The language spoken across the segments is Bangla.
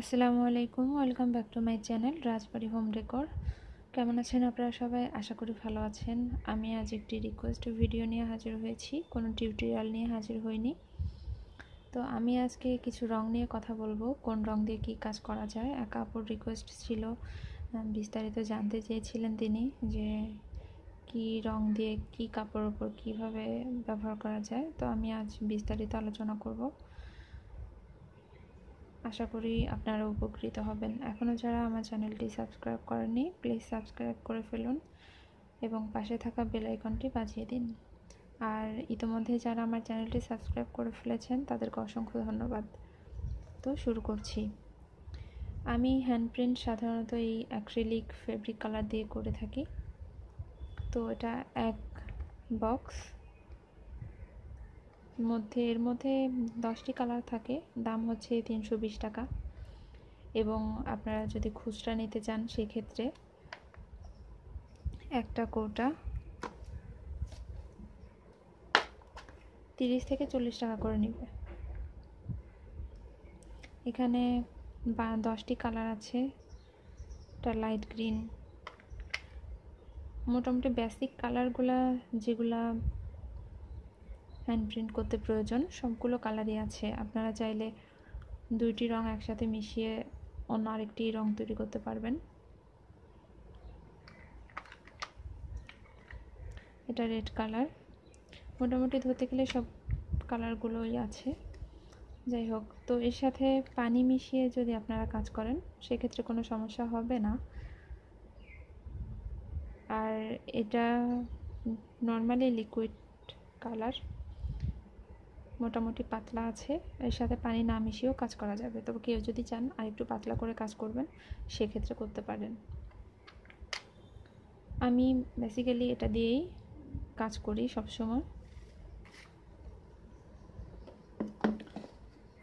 আসসালামু আলাইকুম welcome back to my channel Rajbari home record কেমন আছেন আপনারা সবাই আশা করি ভালো আছেন আমি আজ একটি রিকোয়েস্ট ভিডিও নিয়ে হাজির হয়েছি কোনো টিউটোরিয়াল নিয়ে হাজির হইনি তো আমি আজকে কিছু রং নিয়ে কথা বলবো কোন রং দিয়ে কি কাজ করা যায় এক আপুর রিকোয়েস্ট ছিল বিস্তারিত জানতে চেয়েছিলেন তিনি যে কি রং দিয়ে কি কাপড়ের ওপর কিভাবে ব্যবহার করা যায় তো আমি আজ বিস্তারিত আলোচনা করব আশা করি আপনারা উপকৃত হবেন এখনও যারা আমার চ্যানেলটি সাবস্ক্রাইব করেননি প্লিজ সাবস্ক্রাইব করে ফেলুন এবং পাশে থাকা বেল আইকনটি বাজিয়ে দিন আর ইতিমধ্যে যারা আমার চ্যানেলটি সাবস্ক্রাইব করে ফেলেছেন তাদেরকে অসংখ্য ধন্যবাদ তো শুরু করছি আমি হ্যান্ড প্রিন্ট সাধারণত এই অ্যাক্রিলিক ফেব্রিক কালার দিয়ে করে থাকি তো এটা এক বক্স মধ্যে এর মধ্যে দশটি কালার থাকে দাম হচ্ছে তিনশো বিশ টাকা এবং আপনারা যদি খুচরা নিতে চান সেক্ষেত্রে একটা কোটা তিরিশ থেকে চল্লিশ টাকা করে নিবে এখানে বা দশটি কালার আছে একটা লাইট গ্রিন মোটামুটি বেসিক কালারগুলা যেগুলা হ্যান্ড প্রিন্ট করতে প্রয়োজন সবগুলো কালারই আছে আপনারা চাইলে দুইটি রং একসাথে মিশিয়ে অন্য আরেকটি রং তৈরি করতে পারবেন এটা রেড কালার মোটামুটি ধরতে গেলে সব কালারগুলোই আছে যাই হোক তো এর সাথে পানি মিশিয়ে যদি আপনারা কাজ করেন সেক্ষেত্রে কোনো সমস্যা হবে না আর এটা নর্মালি লিকুইড কালার মোটামুটি পাতলা আছে এর সাথে পানি না মিশিয়েও কাজ করা যাবে তবে কেউ যদি চান আর একটু পাতলা করে কাজ করবেন সেক্ষেত্রে করতে পারেন আমি বেসিক্যালি এটা দিয়েই কাজ করি সবসময়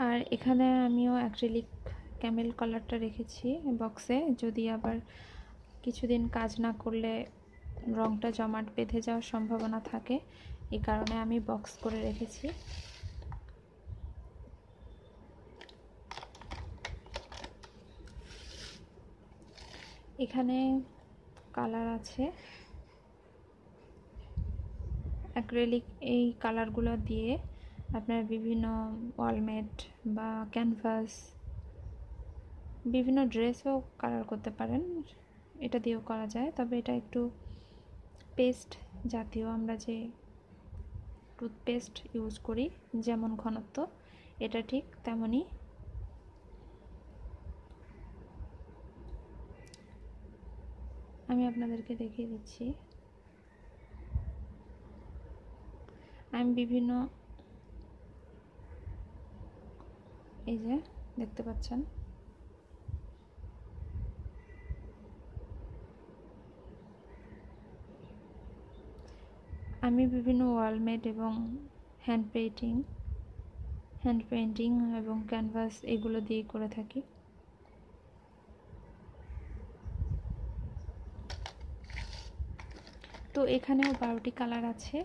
আর এখানে আমিও অ্যাক্রিলিক ক্যামেল কালারটা রেখেছি বক্সে যদি আবার কিছুদিন কাজ না করলে রংটা জমাট বেঁধে যাওয়ার সম্ভাবনা থাকে এই কারণে আমি বক্স করে রেখেছি এখানে কালার আছে অ্যাক্রেলিক এই কালারগুলো দিয়ে আপনার বিভিন্ন ওয়ালমেট বা ক্যানভাস বিভিন্ন ড্রেসও কালার করতে পারেন এটা দিয়েও করা যায় তবে এটা একটু পেস্ট জাতীয় আমরা যে টুথপেস্ট ইউজ করি যেমন ঘনত্ব এটা ঠিক তেমনই আমি আপনাদেরকে দেখিয়ে দিচ্ছি আমি বিভিন্ন এই যে দেখতে পাচ্ছেন আমি বিভিন্ন ওয়ালমেড এবং হ্যান্ড পেইন্টিং হ্যান্ড পেইন্টিং এবং ক্যানভাস এগুলো দিয়ে করে থাকি তো এখানেও বারোটি কালার আছে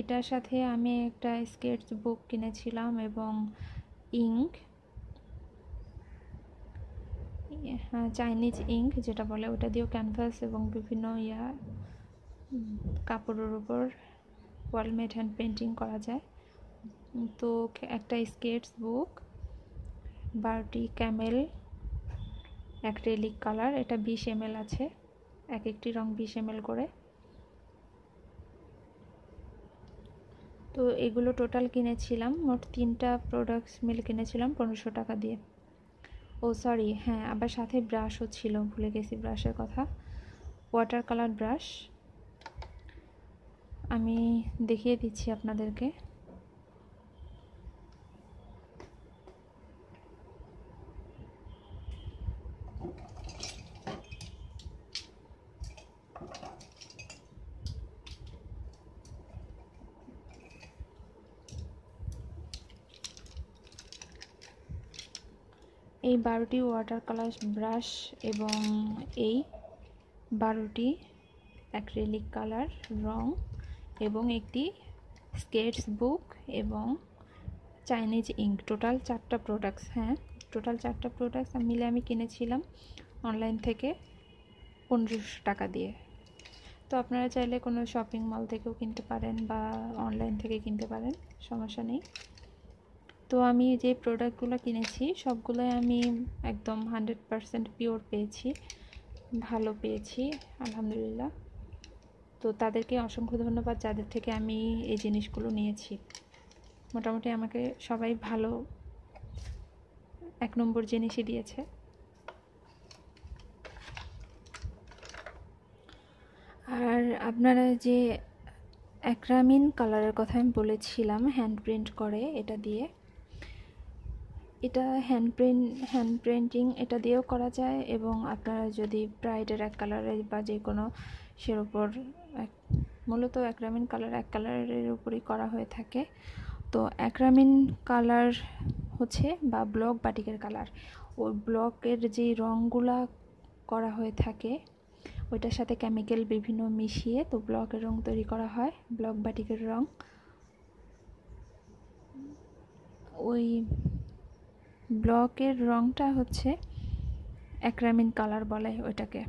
এটার সাথে আমি একটা স্কেচ বুক কিনেছিলাম এবং ইঙ্ক হ্যাঁ চাইনিজ ইঙ্ক যেটা বলে ওটা দিয়েও ক্যানভাস এবং বিভিন্ন ইয়া কাপড়ের উপর ওয়ালমেড হ্যান্ড পেন্টিং করা যায় তো একটা স্কেটস বুক বারোটি ক্যামেল অ্যাক্রেলিক কালার এটা বিশ এম আছে এক একটি রং বিশ এম করে তো এগুলো টোটাল কিনেছিলাম মোট তিনটা প্রোডাক্টস মিল কিনেছিলাম পনেরোশো টাকা দিয়ে ও সরি হ্যাঁ আবার সাথে ব্রাশও ছিল ভুলে গেছি ব্রাশের কথা ওয়াটার কালার ব্রাশ আমি দেখিয়ে দিচ্ছি আপনাদেরকে এই বারোটি ওয়াটার কালার ব্রাশ এবং এই বারোটি অ্যাক্রেলিক কালার রং এবং একটি স্কেটস বুক এবং চাইনিজ ইঙ্ক টোটাল চারটা প্রোডাক্টস হ্যাঁ টোটাল চারটা প্রোডাক্টস মিলে আমি কিনেছিলাম অনলাইন থেকে পনেরোশো টাকা দিয়ে তো আপনারা চাইলে কোনো শপিং মল থেকেও কিনতে পারেন বা অনলাইন থেকে কিনতে পারেন সমস্যা নেই তো আমি যে প্রোডাক্টগুলো কিনেছি সবগুলোই আমি একদম হান্ড্রেড পারসেন্ট পিওর পেয়েছি ভালো পেয়েছি আলহামদুলিল্লাহ তো তাদেরকে অসংখ্য ধন্যবাদ যাদের থেকে আমি এই জিনিসগুলো নিয়েছি মোটামুটি আমাকে সবাই ভালো এক নম্বর জিনিসই দিয়েছে আর আপনারা যে অ্যাক্রামিন কালারের কথা আমি বলেছিলাম হ্যান্ড প্রিন্ট করে এটা দিয়ে এটা হ্যান্ড প্রিন্ট হ্যান্ড প্রিন্টিং এটা দিয়েও করা যায় এবং আপনারা যদি ব্রাইডের এক কালারের বা যে কোনো সের উপর এক মূলত অ্যাক্রামিন কালার এক কালারের উপরই করা হয়ে থাকে তো অ্যাক্রামিন কালার হচ্ছে বা ব্লক বাটিকের কালার ওই ব্লকের যে রঙগুলা করা হয়ে থাকে ওইটার সাথে কেমিক্যাল বিভিন্ন মিশিয়ে তো ব্লকের রং তৈরি করা হয় ব্লক বাটিকের রং ওই ব্লকের রঙটা হচ্ছে অ্যাক্রামিন কালার বলে ওইটাকে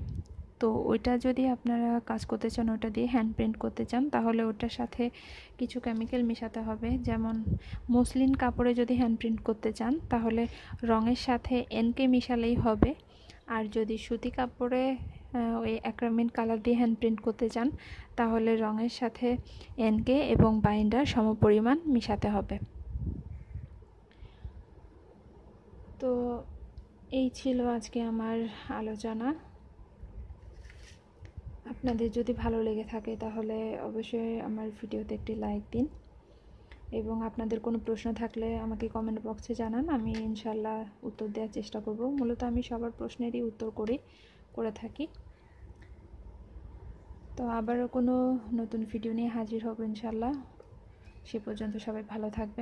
তো ওইটা যদি আপনারা কাজ করতে চান ওটা দিয়ে হ্যান্ড প্রিন্ট করতে চান তাহলে ওটার সাথে কিছু কেমিক্যাল মেশাতে হবে যেমন মসলিন কাপড়ে যদি হ্যান্ড প্রিন্ট করতে চান তাহলে রঙের সাথে এনকে মিশালেই হবে আর যদি সুতি কাপড়ে ওই অ্যাক্রামিন কালার দিয়ে হ্যান্ড প্রিন্ট করতে চান তাহলে রঙের সাথে এনকে এবং বাইন্ডার সমপরিমাণ মিশাতে হবে তো এই ছিল আজকে আমার আলোচনা আপনাদের যদি ভালো লেগে থাকে তাহলে অবশ্যই আমার ভিডিওতে একটি লাইক দিন এবং আপনাদের কোনো প্রশ্ন থাকলে আমাকে কমেন্ট বক্সে জানান আমি ইনশাল্লাহ উত্তর দেওয়ার চেষ্টা করব মূলত আমি সবার প্রশ্নেরই উত্তর করি করে থাকি তো আবারও কোনো নতুন ভিডিও নিয়ে হাজির হব ইনশাল্লাহ সে পর্যন্ত সবাই ভালো থাকবে